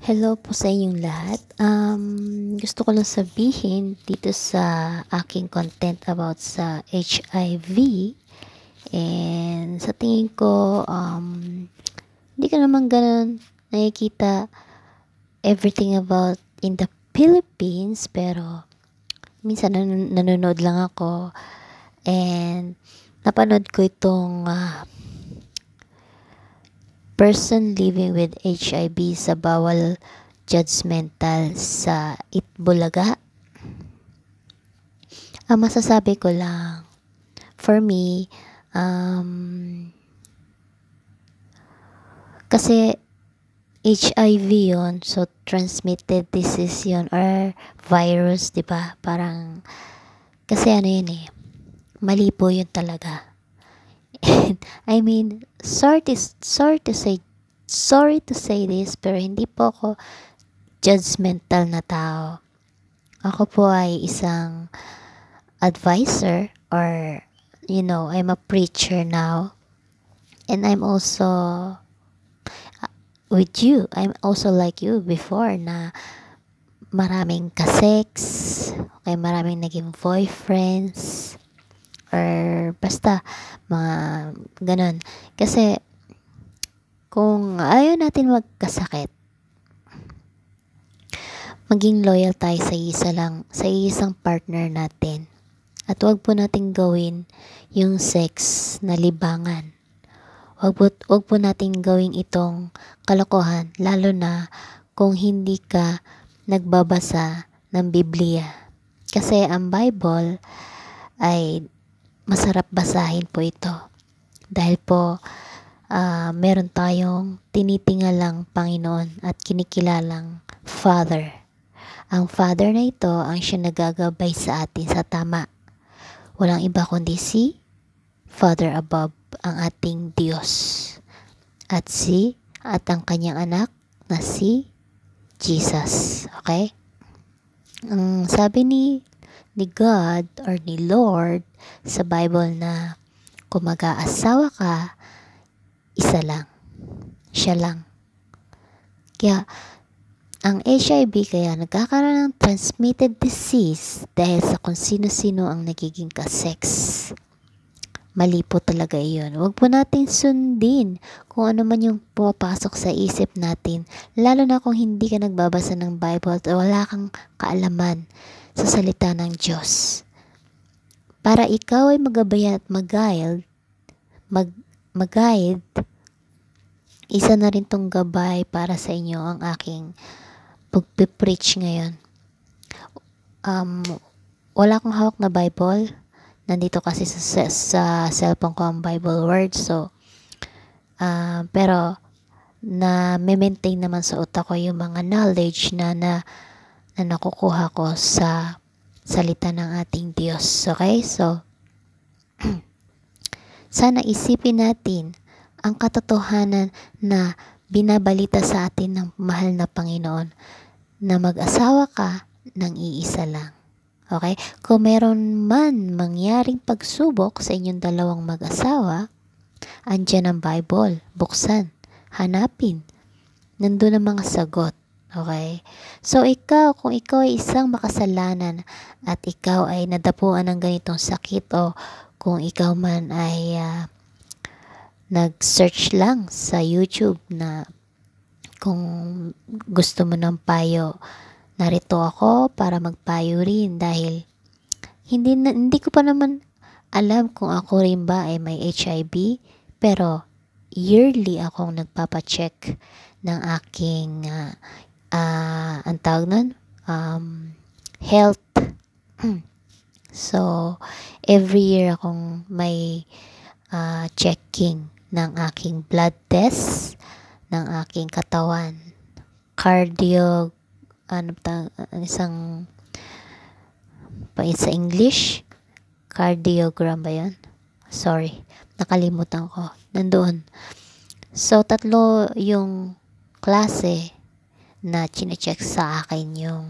Hello po sa inyong lahat. Um, gusto ko lang sabihin dito sa aking content about sa HIV and sa tingin ko um, hindi ka naman ganun nakikita everything about in the Philippines pero minsan nan nanonood lang ako and napanood ko itong uh, person living with HIV sa bawal judgmental sa Itbulaga? Ang ah, masasabi ko lang, for me, um, kasi HIV yon so transmitted disease yon or virus, di ba? Parang, kasi ano yun eh, mali po yun talaga I mean, sorry to, sorry to say, sorry to say this, pero hindi po ako judgmental na tao. Ako po ay isang advisor or, you know, I'm a preacher now. And I'm also uh, with you. I'm also like you before na maraming kasex, okay, maraming naging boyfriends, or basta mga ganun. Kasi kung ayaw natin magkasakit, maging loyal tayo sa isa lang, sa isang partner natin. At wag po natin gawin yung sex na libangan. Wag po, wag po natin gawin itong kalokohan, lalo na kung hindi ka nagbabasa ng Biblia. Kasi ang Bible ay masarap basahin po ito. Dahil po uh, meron tayong tinitingalang Panginoon at kinikilalang Father. Ang Father na ito ang siya nagagabay sa atin sa tama. Walang iba kundi si Father above ang ating Diyos. At si at ang kanyang anak na si Jesus. Okay? Ang sabi ni ni God or ni Lord sa Bible na kung mag-aasawa ka, isa lang. Siya lang. Kaya, ang HIV kaya nagkakaroon ng transmitted disease dahil sa kung sino-sino ang nagiging ka-sex. Mali po talaga iyon. Huwag po natin sundin kung ano man yung pumapasok sa isip natin. Lalo na kung hindi ka nagbabasa ng Bible at wala kang kaalaman sa salita ng Diyos. Para ikaw ay magabaya at mag-guide, mag, mag-guide, isa na rin tong gabay para sa inyo ang aking pagpipreach ngayon. Um, wala akong hawak na Bible. Nandito kasi sa, sa, sa cellphone ko ang Bible word. So, uh, pero na maintain naman sa utak ko yung mga knowledge na na, na nakukuha ko sa salita ng ating Diyos. Okay? So, sana isipin natin ang katotohanan na binabalita sa atin ng mahal na Panginoon na mag-asawa ka ng iisa lang. Okay? Kung meron man mangyaring pagsubok sa inyong dalawang mag-asawa, andyan ang Bible. Buksan. Hanapin. Nandun ang mga sagot. Okay? So, ikaw, kung ikaw ay isang makasalanan at ikaw ay nadapuan ng ganitong sakit o kung ikaw man ay uh, nag-search lang sa YouTube na kung gusto mo ng payo, narito ako para magpayo rin dahil hindi, na, hindi ko pa naman alam kung ako rin ba ay may HIV pero yearly akong nagpapacheck ng aking uh, uh, ang tawag nun, um, health. so, every year akong may uh, checking ng aking blood test, ng aking katawan, cardio, ano ta, isang, pa sa English, cardiogram ba yun? Sorry, nakalimutan ko. Nandoon. So, tatlo yung klase na chinecheck sa akin yung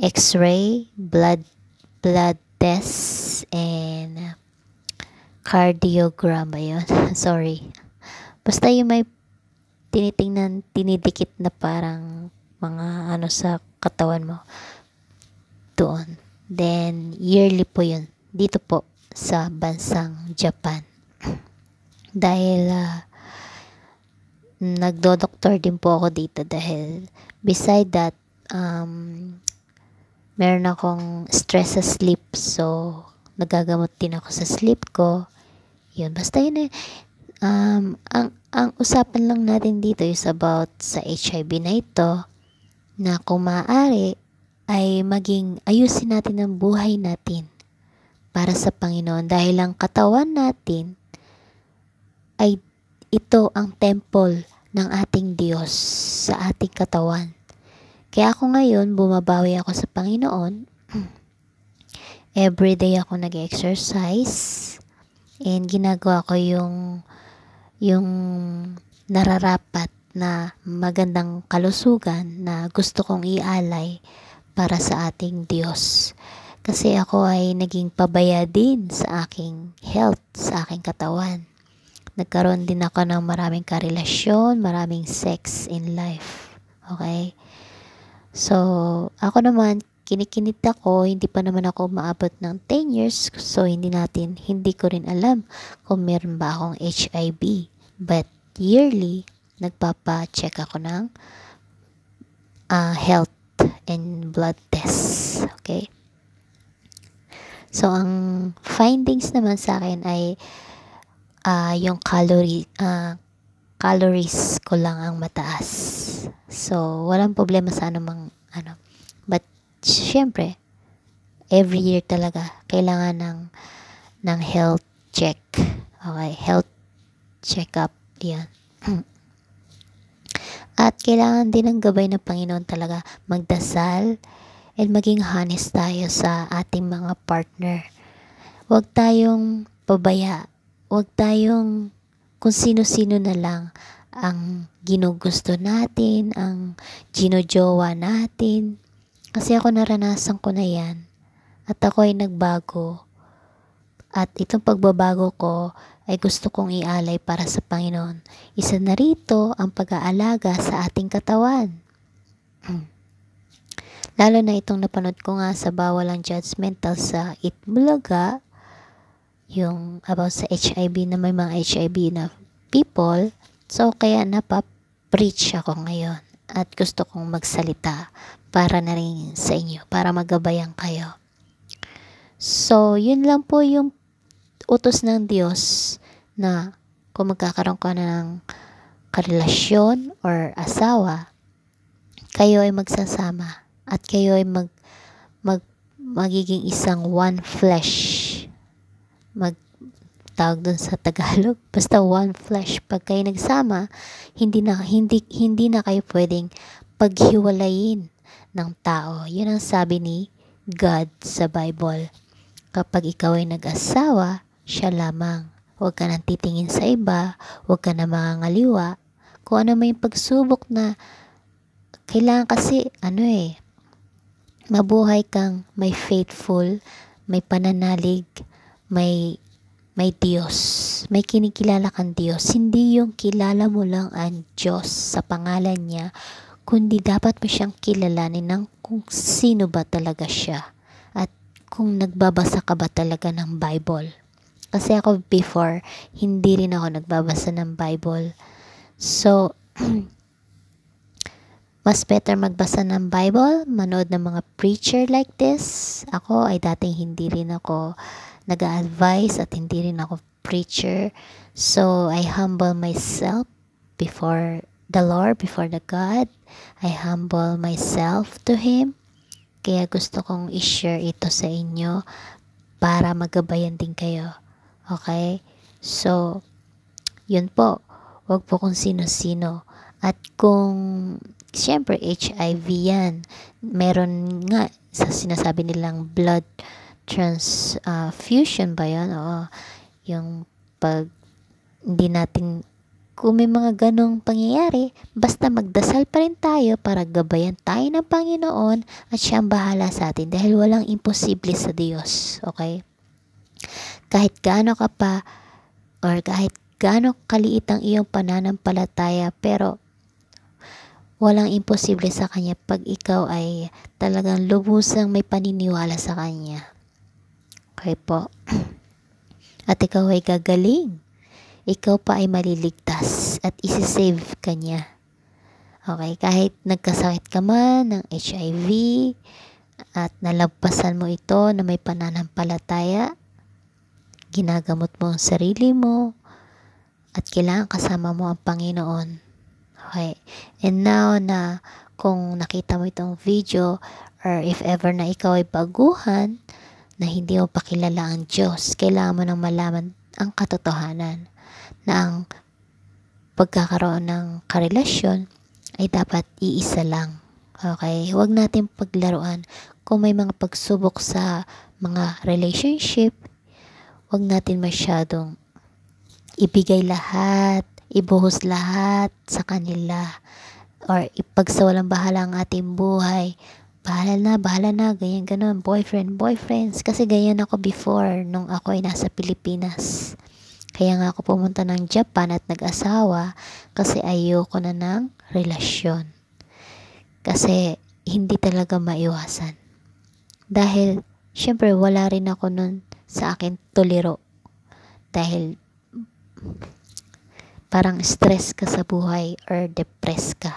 x-ray, blood, blood test, and cardiogram ba yun? Sorry. Basta yung may tinitingnan, tinidikit na parang mga ano sa katawan mo. Doon. Then, yearly po yun. Dito po sa bansang Japan. Dahil uh, nagdo-doctor din po ako dito dahil beside that, um, meron akong stress sa sleep. So, nagagamot din ako sa sleep ko. Yun, basta yun eh. Um, ang, ang usapan lang natin dito is about sa HIV na ito na kung maaari ay maging ayusin natin ang buhay natin para sa Panginoon dahil ang katawan natin ay ito ang temple ng ating Diyos sa ating katawan. Kaya ako ngayon, bumabawi ako sa Panginoon. Every day ako nag-exercise. And ginagawa ko yung, yung nararapat na magandang kalusugan na gusto kong ialay para sa ating Diyos. Kasi ako ay naging pabaya din sa aking health, sa aking katawan nagkaroon din ako ng maraming karelasyon, maraming sex in life. Okay? So, ako naman, kinikinit ako, hindi pa naman ako maabot ng 10 years, so hindi natin, hindi ko rin alam kung meron ba akong HIV. But yearly, nagpapa-check ako ng uh, health and blood tests. Okay? So, ang findings naman sa akin ay uh, yung calorie, uh, calories ko lang ang mataas. So, walang problema sa anumang, ano. But, syempre, every year talaga, kailangan ng, ng health check. Okay, health check-up. Yan. At kailangan din ng gabay ng Panginoon talaga magdasal at maging honest tayo sa ating mga partner. Huwag tayong pabaya wag tayong kung sino-sino na lang ang ginugusto natin, ang ginojowa natin. Kasi ako naranasan ko na yan. At ako ay nagbago. At itong pagbabago ko ay gusto kong ialay para sa Panginoon. Isa na rito ang pag-aalaga sa ating katawan. Lalo na itong napanood ko nga sa Bawal ang Judgmental sa Itbulaga yung about sa HIV na may mga HIV na people. So, kaya napapreach ako ngayon at gusto kong magsalita para na rin sa inyo, para magabayan kayo. So, yun lang po yung utos ng Diyos na kung magkakaroon ka ng karelasyon or asawa, kayo ay magsasama at kayo ay mag, mag, magiging isang one flesh mag tawag sa Tagalog. Basta one flesh. Pag kayo nagsama, hindi na, hindi, hindi na kayo pwedeng paghiwalayin ng tao. Yun ang sabi ni God sa Bible. Kapag ikaw ay nag-asawa, siya lamang. Huwag ka nang titingin sa iba, huwag ka na mangangaliwa. Kung ano may pagsubok na kailangan kasi, ano eh, mabuhay kang may faithful, may pananalig, may may Diyos. May kinikilala kang Diyos. Hindi yung kilala mo lang ang Diyos sa pangalan niya, kundi dapat mo siyang kilalanin ng kung sino ba talaga siya at kung nagbabasa ka ba talaga ng Bible. Kasi ako before, hindi rin ako nagbabasa ng Bible. So, Mas better magbasa ng Bible, manood ng mga preacher like this. Ako ay dating hindi rin ako nag-advise at hindi rin ako preacher. So, I humble myself before the Lord, before the God. I humble myself to Him. Kaya gusto kong i-share ito sa inyo para magabayan din kayo. Okay? So, yun po. Huwag po kung sino-sino. At kung syempre HIV yan. Meron nga sa sinasabi nilang blood transfusion uh, ba yan? Oo. Yung pag hindi natin kung may mga ganong pangyayari, basta magdasal pa rin tayo para gabayan tayo ng Panginoon at siya ang bahala sa atin dahil walang imposible sa Diyos. Okay? Kahit gaano ka pa or kahit gaano kaliit ang iyong pananampalataya pero Walang imposible sa Kanya pag ikaw ay talagang lubusang may paniniwala sa Kanya. Okay po. At ikaw ay gagaling. Ikaw pa ay maliligtas at isisave ka niya. Okay, kahit nagkasakit ka man ng HIV at nalagpasan mo ito na may pananampalataya, ginagamot mo ang sarili mo, at kailangan kasama mo ang Panginoon Okay. And now na kung nakita mo itong video or if ever na ikaw ay baguhan na hindi mo pakilala ang Diyos, kailangan mo nang malaman ang katotohanan na ang pagkakaroon ng karelasyon ay dapat iisa lang. Okay? Huwag natin paglaruan. Kung may mga pagsubok sa mga relationship, huwag natin masyadong ibigay lahat ibuhos lahat sa kanila or ipagsawalang bahala ang ating buhay. Bahala na, bahala na, ganyan, ganun, boyfriend, boyfriends. Kasi ganyan ako before nung ako ay nasa Pilipinas. Kaya nga ako pumunta ng Japan at nag-asawa kasi ayoko na ng relasyon. Kasi hindi talaga maiwasan. Dahil, syempre, wala rin ako nun sa akin tuliro. Dahil, parang stress ka sa buhay or depressed ka.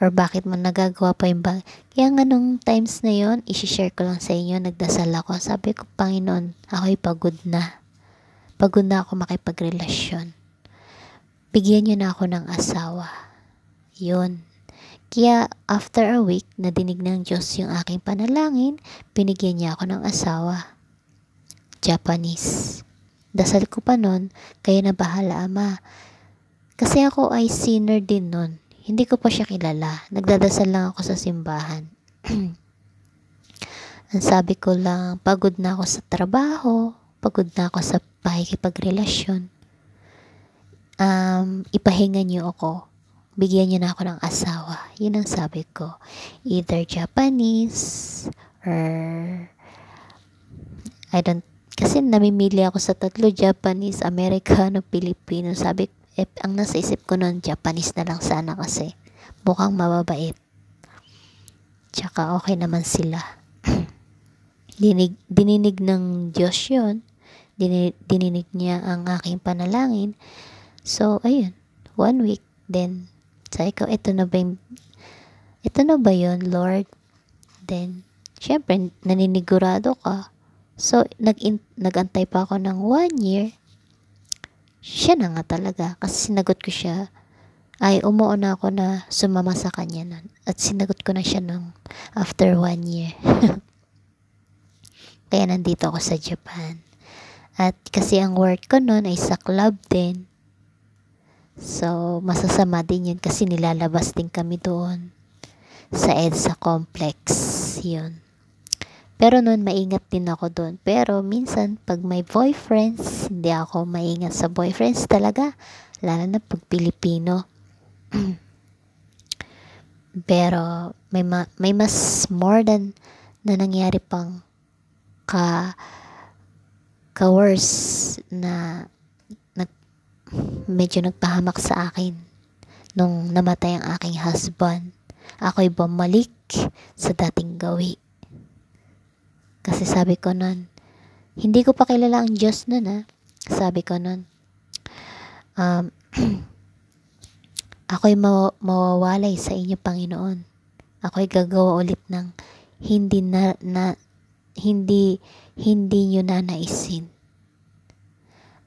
Or bakit mo nagagawa pa yung bagay. Kaya nga nung times na yon isishare ko lang sa inyo, nagdasal ako. Sabi ko, Panginoon, ako'y pagod na. Pagod na ako makipagrelasyon. Bigyan niyo na ako ng asawa. yon Kaya after a week, nadinig ng Diyos yung aking panalangin, binigyan niya ako ng asawa. Japanese. Dasal ko pa nun, kaya na bahala ama. Kasi ako ay sinner din nun. Hindi ko pa siya kilala. Nagdadasal lang ako sa simbahan. Ang sabi ko lang, pagod na ako sa trabaho, pagod na ako sa pakikipagrelasyon. Um, ipahinga niyo ako bigyan niyo na ako ng asawa. Yun ang sabi ko. Either Japanese or I don't kasi namimili ako sa tatlo, Japanese, Americano, Pilipino. Sabi, eh, ang nasa isip ko noon, Japanese na lang sana kasi. Mukhang mababait. Tsaka okay naman sila. dinig, dininig ng Diyos yun. Dinig, dininig niya ang aking panalangin. So, ayun. One week. Then, sabi ko, ito na ba yung, ito na ba yun, Lord? Then, syempre, naninigurado ka So, nag nagantay pa ako ng one year. Siya na nga talaga. Kasi sinagot ko siya. Ay, umuuna ako na sumama sa kanya nun. At sinagot ko na siya nung after one year. Kaya nandito ako sa Japan. At kasi ang work ko nun ay sa club din. So, masasama din yun kasi nilalabas din kami doon sa EDSA complex. Yun. Pero noon, maingat din ako doon. Pero minsan, pag may boyfriends, hindi ako maingat sa boyfriends talaga. Lalo na pag Pilipino. Pero may, ma- may mas more than na nangyari pang ka ka worse na nag, medyo nagpahamak sa akin nung namatay ang aking husband. Ako'y bumalik sa dating gawi. Kasi sabi ko nun, hindi ko pa kilala ang Diyos nun ha. Sabi ko nun, um, ako'y maw- mawawalay sa inyo Panginoon. Ako'y gagawa ulit ng hindi na, na hindi hindi niyo naisin.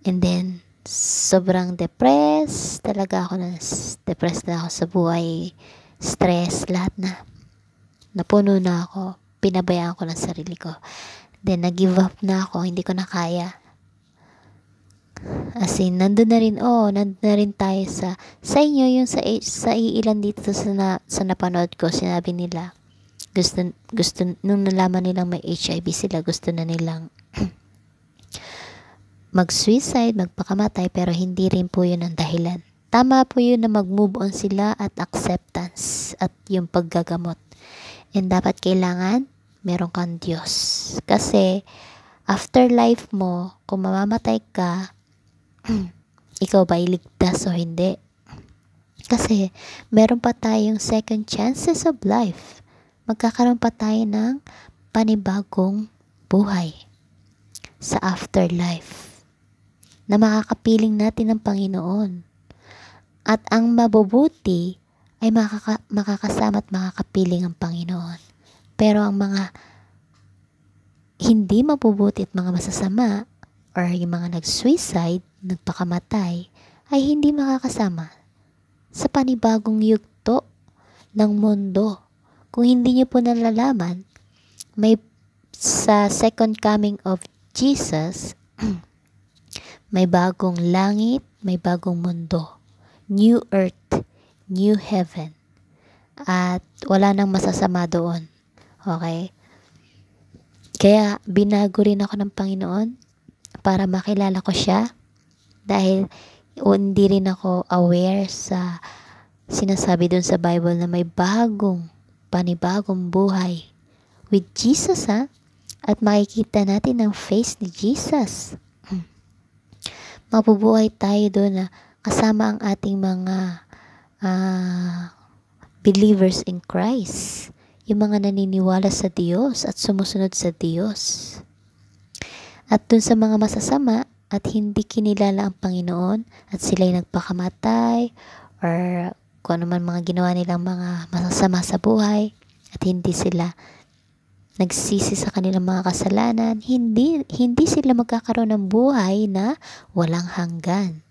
And then sobrang depressed talaga ako na depressed na ako sa buhay stress lahat na napuno na ako pinabayaan ko ng sarili ko. Then, nag-give up na ako. Hindi ko na kaya. As in, nandun na rin, oh, nandun na rin tayo sa, sa inyo, yung sa, sa iilan dito sa, na, sa napanood ko, sinabi nila, gusto, gusto, nung nalaman nilang may HIV sila, gusto na nilang mag-suicide, magpakamatay, pero hindi rin po yun ang dahilan. Tama po yun na mag-move on sila at acceptance at yung paggagamot. And dapat kailangan meron kang Diyos. Kasi, afterlife mo, kung mamamatay ka, ikaw ba iligtas o hindi? Kasi, meron pa tayong second chances of life. Magkakaroon pa tayo ng panibagong buhay sa afterlife na makakapiling natin ng Panginoon. At ang mabubuti ay makaka- makakasama at makakapiling ang Panginoon. Pero ang mga hindi mabubuti at mga masasama or yung mga nag-suicide, nagpakamatay, ay hindi makakasama sa panibagong yugto ng mundo. Kung hindi niyo po nalalaman, may sa second coming of Jesus, may bagong langit, may bagong mundo. New earth, new heaven. At wala nang masasama doon. Okay? Kaya binago rin ako ng Panginoon para makilala ko siya dahil hindi rin ako aware sa sinasabi dun sa Bible na may bagong, panibagong buhay with Jesus ha. At makikita natin ang face ni Jesus. Hmm. Mabubuhay tayo doon na kasama ang ating mga uh, believers in Christ yung mga naniniwala sa Diyos at sumusunod sa Diyos. At dun sa mga masasama at hindi kinilala ang Panginoon at sila'y nagpakamatay or kung ano man mga ginawa nilang mga masasama sa buhay at hindi sila nagsisi sa kanilang mga kasalanan, hindi, hindi sila magkakaroon ng buhay na walang hanggan.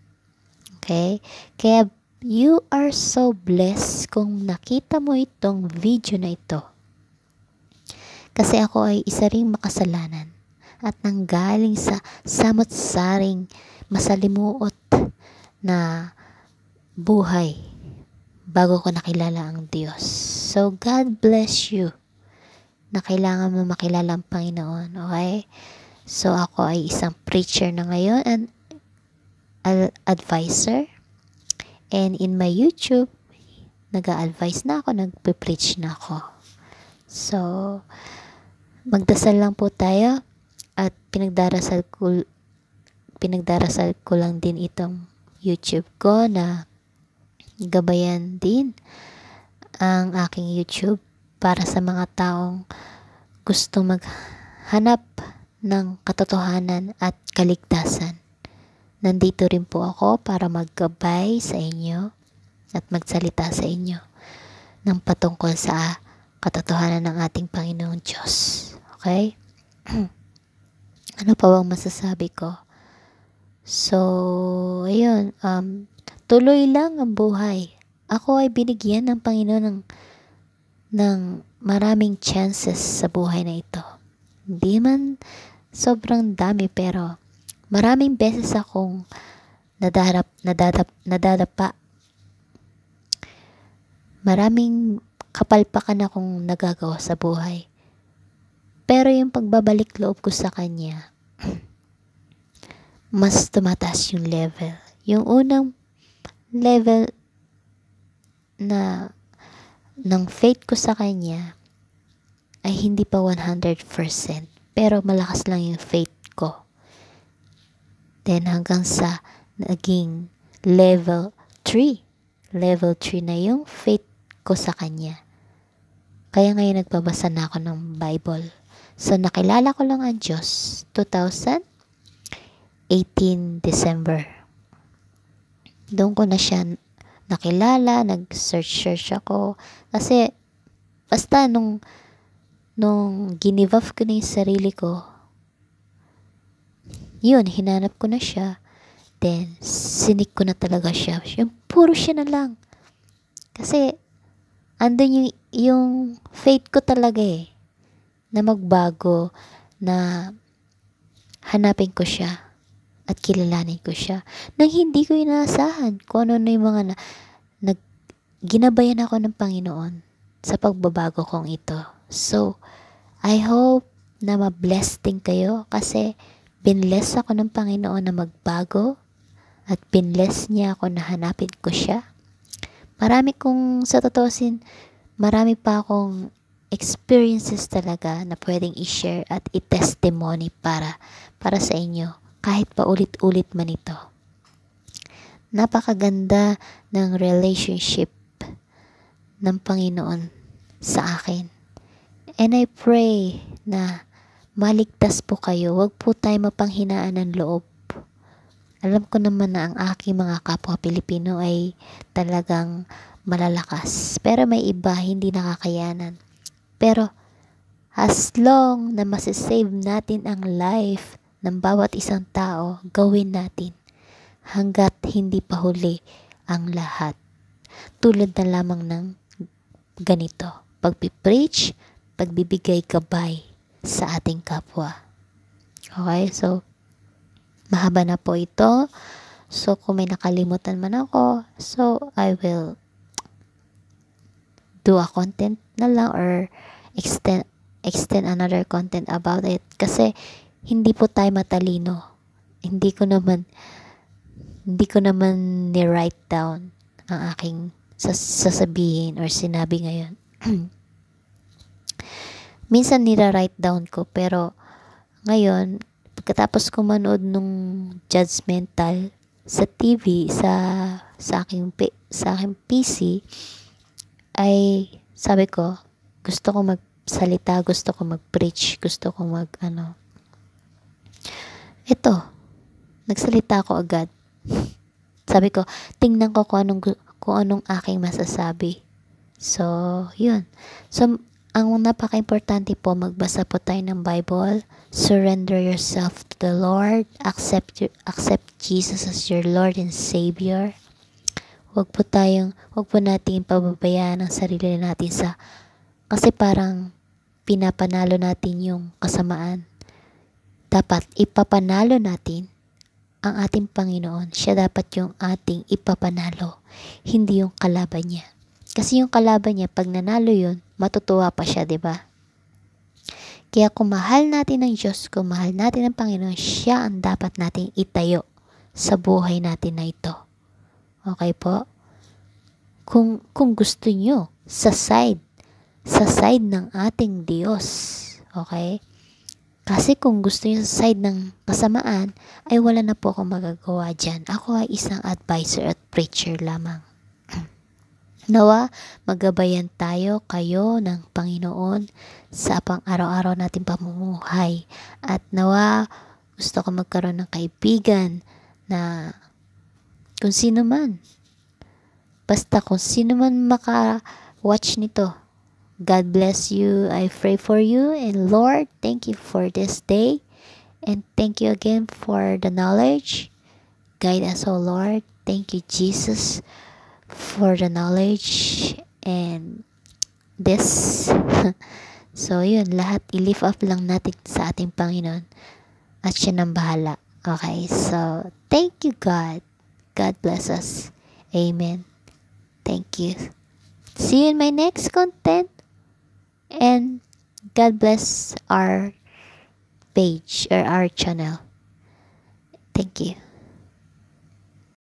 Okay? Kaya You are so blessed kung nakita mo itong video na ito. Kasi ako ay isa ring makasalanan at nanggaling sa samot-saring masalimuot na buhay bago ko nakilala ang Diyos. So, God bless you na kailangan mo makilala ang Panginoon. Okay? So, ako ay isang preacher na ngayon and advisor And in my YouTube, nag advise na ako, nagpe-preach na ako. So, magdasal lang po tayo at pinagdarasal ko pinagdarasal ko lang din itong YouTube ko na gabayan din ang aking YouTube para sa mga taong gusto maghanap ng katotohanan at kaligtasan. Nandito rin po ako para maggabay sa inyo at magsalita sa inyo ng patungkol sa katotohanan ng ating Panginoong Diyos. Okay? ano pa bang masasabi ko? So, ayun, um, tuloy lang ang buhay. Ako ay binigyan ng Panginoon ng, ng maraming chances sa buhay na ito. Hindi man sobrang dami pero Maraming beses akong nadarap, nadarap, nadadapa. Maraming kapalpakan akong nagagawa sa buhay. Pero yung pagbabalik loob ko sa kanya, mas tumataas yung level. Yung unang level na ng faith ko sa kanya ay hindi pa 100%. Pero malakas lang yung faith Then hanggang sa naging level 3. Level 3 na yung faith ko sa Kanya. Kaya ngayon nagbabasa na ako ng Bible. So nakilala ko lang ang Diyos 2018 December. Doon ko na siya nakilala, nag-search-search ako. Kasi basta nung nung ginive ko na yung sarili ko, yun, hinanap ko na siya. Then, sinik ko na talaga siya. Yung puro siya na lang. Kasi, andun yung, yung faith ko talaga eh. Na magbago, na hanapin ko siya at kilalanin ko siya. Nang hindi ko inaasahan kung ano na yung mga na, nag, ginabayan ako ng Panginoon sa pagbabago kong ito. So, I hope na ma-bless din kayo kasi Pinless ako ng Panginoon na magbago at pinless niya ako na hanapin ko siya. Marami kong, sa totoosin, marami pa akong experiences talaga na pwedeng i-share at i-testimony para, para sa inyo kahit pa ulit-ulit man ito. Napakaganda ng relationship ng Panginoon sa akin. And I pray na Maligtas po kayo. Huwag po tayo mapanghinaan ng loob. Alam ko naman na ang aking mga kapwa Pilipino ay talagang malalakas. Pero may iba hindi nakakayanan. Pero as long na masisave natin ang life ng bawat isang tao, gawin natin hanggat hindi pa huli ang lahat. Tulad na lamang ng ganito, pagpipreach, pagbibigay gabay sa ating kapwa. Okay? So, mahaba na po ito. So, kung may nakalimutan man ako, so, I will do a content na lang or extend, extend another content about it. Kasi, hindi po tayo matalino. Hindi ko naman, hindi ko naman ni-write down ang aking sasabihin or sinabi ngayon. minsan nira-write down ko, pero ngayon, pagkatapos ko manood nung judgmental sa TV, sa, sa, aking, sa aking PC, ay sabi ko, gusto ko magsalita, gusto ko mag-preach, gusto ko mag, ano, ito, nagsalita ako agad. Sabi ko, tingnan ko kung anong, kung anong aking masasabi. So, yun. So, ang napaka-importante po, magbasa po tayo ng Bible, surrender yourself to the Lord, accept, accept Jesus as your Lord and Savior. Huwag po tayong, huwag po natin pababayaan ang sarili natin sa, kasi parang pinapanalo natin yung kasamaan. Dapat ipapanalo natin ang ating Panginoon. Siya dapat yung ating ipapanalo, hindi yung kalaban niya. Kasi yung kalaban niya, pag nanalo yun, matutuwa pa siya, di ba? Kaya kung mahal natin ang Diyos, kung mahal natin ang Panginoon, siya ang dapat nating itayo sa buhay natin na ito. Okay po? Kung, kung gusto nyo, sa side, sa side ng ating Diyos. Okay? Kasi kung gusto nyo sa side ng kasamaan, ay wala na po akong magagawa dyan. Ako ay isang advisor at preacher lamang. Nawa, magabayan tayo kayo ng Panginoon sa pang-araw-araw natin pamumuhay. At nawa, gusto ko magkaroon ng kaibigan na kung sino man. Basta kung sino man maka-watch nito. God bless you. I pray for you. And Lord, thank you for this day. And thank you again for the knowledge. Guide us, O Lord. Thank you, Jesus for the knowledge and this. so, yun, lahat i-lift up lang natin sa ating Panginoon at siya nang bahala. Okay, so, thank you God. God bless us. Amen. Thank you. See you in my next content. And God bless our page or our channel. Thank you.